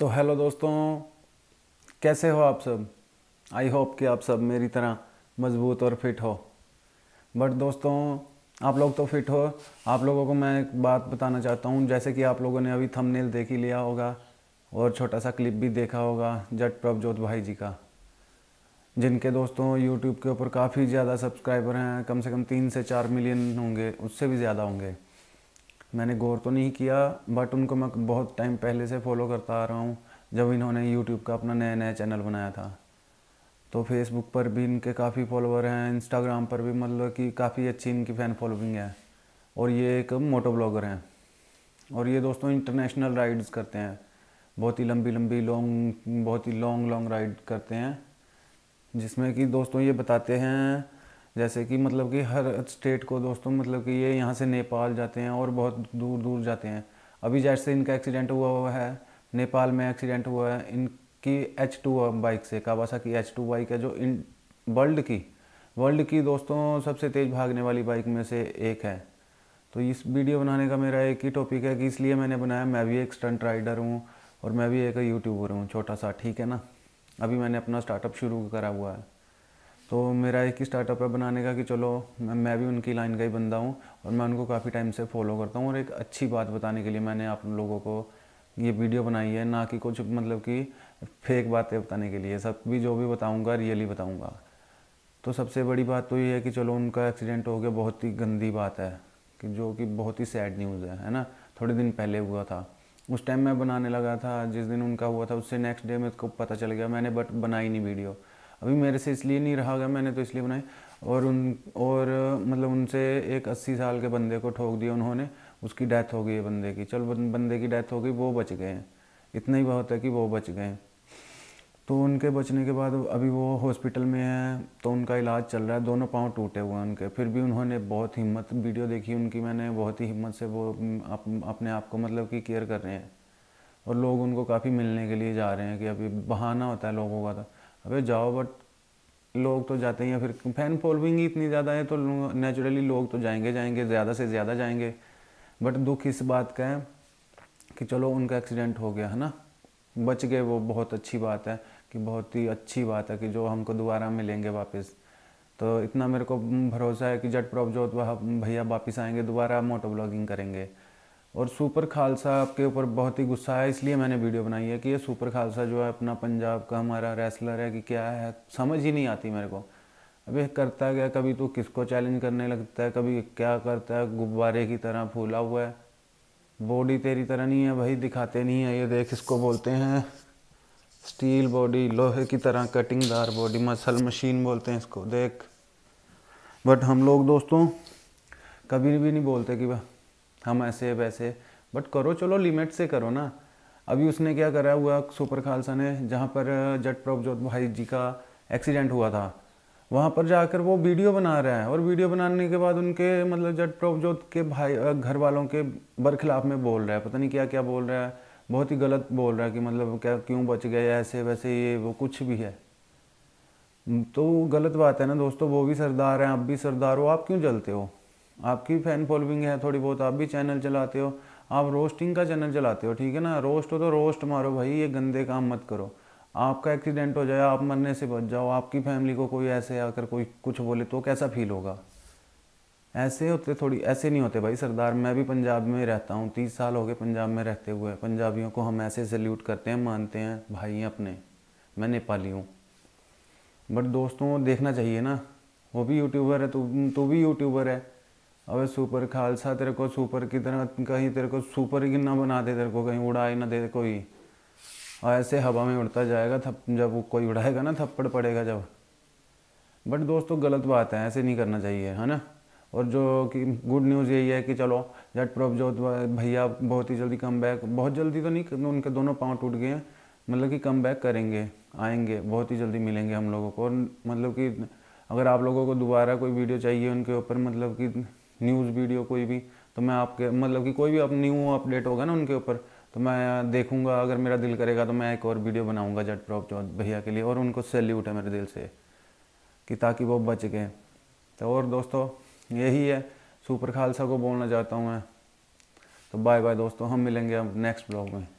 तो हेलो दोस्तों कैसे हो आप सब आई होप कि आप सब मेरी तरह मजबूत और फिट हो बट दोस्तों आप लोग तो फिट हो आप लोगों को मैं एक बात बताना चाहता हूँ जैसे कि आप लोगों ने अभी थंबनेल देख ही लिया होगा और छोटा सा क्लिप भी देखा होगा जट प्रभजोत भाई जी का जिनके दोस्तों यूट्यूब के ऊपर काफ़ी ज़्यादा सब्सक्राइबर हैं कम से कम तीन से चार मिलियन होंगे उससे भी ज़्यादा होंगे मैंने गौर तो नहीं किया बट उनको मैं बहुत टाइम पहले से फॉलो करता आ रहा हूँ जब इन्होंने यूट्यूब का अपना नया नया चैनल बनाया था तो फेसबुक पर भी इनके काफ़ी फॉलोअर हैं इंस्टाग्राम पर भी मतलब कि काफ़ी अच्छी इनकी फ़ैन फॉलोइंग है और ये एक मोटो ब्लॉगर हैं और ये दोस्तों इंटरनेशनल राइड्स करते हैं बहुत ही लंबी लंबी लॉन्ग बहुत ही लॉन्ग लॉन्ग राइड करते हैं जिसमें कि दोस्तों ये बताते हैं जैसे कि मतलब कि हर स्टेट को दोस्तों मतलब कि ये यहाँ से नेपाल जाते हैं और बहुत दूर दूर जाते हैं अभी जैसे इनका एक्सीडेंट हुआ हुआ है नेपाल में एक्सीडेंट हुआ है इनकी एच टू बाइक से कावासा की एच टू बाइक है जो इन वर्ल्ड की वर्ल्ड की दोस्तों सबसे तेज़ भागने वाली बाइक में से एक है तो इस वीडियो बनाने का मेरा एक ही टॉपिक है कि इसलिए मैंने बनाया मैं भी एक स्टंट राइडर हूँ और मैं भी एक यूट्यूबर हूँ छोटा सा ठीक है ना अभी मैंने अपना स्टार्टअप शुरू करा हुआ है तो मेरा एक ही स्टार्टअप है बनाने का कि चलो मैं मैं भी उनकी लाइन का ही बंदा हूँ और मैं उनको काफ़ी टाइम से फॉलो करता हूँ और एक अच्छी बात बताने के लिए मैंने आप लोगों को ये वीडियो बनाई है ना कि कुछ मतलब कि फेक बातें बताने के लिए सब भी जो भी बताऊँगा रियली बताऊँगा तो सबसे बड़ी बात तो ये है कि चलो उनका एक्सीडेंट हो गया बहुत ही गंदी बात है कि जो कि बहुत ही सैड न्यूज़ है है ना थोड़े दिन पहले हुआ था उस टाइम मैं बनाने लगा था जिस दिन उनका हुआ था उससे नेक्स्ट डे मेरे को पता चल गया मैंने बट बनाई नहीं वीडियो अभी मेरे से इसलिए नहीं रहा गया मैंने तो इसलिए बनाई और उन और मतलब उनसे एक अस्सी साल के बंदे को ठोक दिया उन्होंने उसकी डेथ हो गई है बंदे की चल बंदे की डेथ हो गई वो बच गए हैं इतना ही बहुत है कि वो बच गए तो उनके बचने के बाद अभी वो हॉस्पिटल में है तो उनका इलाज चल रहा है दोनों पाँव टूटे हुए हैं उनके फिर भी उन्होंने बहुत हिम्मत वीडियो देखी उनकी मैंने बहुत ही हिम्मत से वो अप, अपने आप को मतलब कि केयर कर रहे हैं और लोग उनको काफ़ी मिलने के लिए जा रहे हैं कि अभी बहाना होता है लोगों का था तो। अबे जाओ बट लोग तो जाते हैं या फिर फैन फॉलोइंग ही इतनी ज़्यादा है तो नेचुरली लोग तो जाएंगे जाएंगे ज़्यादा से ज़्यादा जाएंगे बट दुख इस बात का है कि चलो उनका एक्सीडेंट हो गया है ना बच गए वो बहुत अच्छी बात है कि बहुत ही अच्छी बात है कि जो हमको दोबारा मिलेंगे वापस तो इतना मेरे को भरोसा है कि जट प्रॉप जोत वह भैया वापस आएंगे दोबारा मोटो ब्लॉगिंग करेंगे और सुपर खालसा आपके ऊपर बहुत ही गुस्सा है इसलिए मैंने वीडियो बनाई है कि ये सुपर खालसा जो है अपना पंजाब का हमारा रेसलर है कि क्या है समझ ही नहीं आती मेरे को ये करता क्या कभी तो किसको चैलेंज करने लगता है कभी क्या करता है गुब्बारे की तरह फूला हुआ है बॉडी तेरी तरह नहीं है भाई दिखाते नहीं है ये देख इसको बोलते हैं स्टील बॉडी लोहे की तरह कटिंगदार बॉडी मसल मशीन बोलते हैं इसको देख बट हम लोग दोस्तों कभी भी नहीं बोलते कि हम ऐसे वैसे बट करो चलो लिमिट से करो ना अभी उसने क्या करा हुआ सुपर खालसा ने जहाँ पर जट प्रभजोत भाई जी का एक्सीडेंट हुआ था वहाँ पर जाकर वो वीडियो बना रहा है और वीडियो बनाने के बाद उनके मतलब जट प्रभजोत के भाई घर वालों के बरखिलाफ में बोल रहा है पता नहीं क्या क्या बोल रहा है बहुत ही गलत बोल रहा है कि मतलब क्या क्यों बच गए ऐसे वैसे ये वो कुछ भी है तो गलत बात है ना दोस्तों वो भी सरदार हैं आप भी सरदार हो आप क्यों जलते हो आपकी फ़ैन फॉलोइंग है थोड़ी बहुत आप भी चैनल चलाते हो आप रोस्टिंग का चैनल चलाते हो ठीक है ना रोस्ट हो तो रोस्ट मारो भाई ये गंदे काम मत करो आपका एक्सीडेंट हो जाए आप मरने से बच जाओ आपकी फैमिली को कोई ऐसे आकर कोई कुछ बोले तो कैसा फील होगा ऐसे होते थोड़ी ऐसे नहीं होते भाई सरदार मैं भी पंजाब में रहता हूँ तीस साल हो गए पंजाब में रहते हुए पंजाबियों को हम ऐसे सल्यूट करते हैं मानते हैं भाई हैं अपने मैं नेपाली हूँ बट दोस्तों देखना चाहिए ना वो भी यूट्यूबर है तू तू भी यूट्यूबर है अबे सुपर खालसा तेरे को सुपर की तरह कहीं तेरे को सुपर ही ना बना दे तेरे को कहीं उड़ाए ना दे कोई और ऐसे हवा में उड़ता जाएगा थप जब वो कोई उड़ाएगा ना थप्पड़ पड़ेगा जब बट दोस्तों गलत बात है ऐसे नहीं करना चाहिए है ना और जो कि गुड न्यूज़ यही है कि चलो जट जो भैया बहुत ही जल्दी कम बैक बहुत जल्दी तो नहीं उनके दोनों पाँव टूट गए हैं मतलब कि कम बैक करेंगे आएंगे बहुत ही जल्दी मिलेंगे हम लोगों को और मतलब कि अगर आप लोगों को दोबारा कोई वीडियो चाहिए उनके ऊपर मतलब कि न्यूज़ वीडियो कोई भी तो मैं आपके मतलब कि कोई भी आप न्यू अपडेट होगा ना उनके ऊपर तो मैं देखूंगा अगर मेरा दिल करेगा तो मैं एक और वीडियो बनाऊंगा जट प्रॉप चौध भैया के लिए और उनको सैल्यूट है मेरे दिल से कि ताकि वो बच गए तो और दोस्तों यही है सुपर खालसा को बोलना चाहता हूँ मैं तो बाय बाय दोस्तों हम मिलेंगे अब नेक्स्ट ब्लॉग में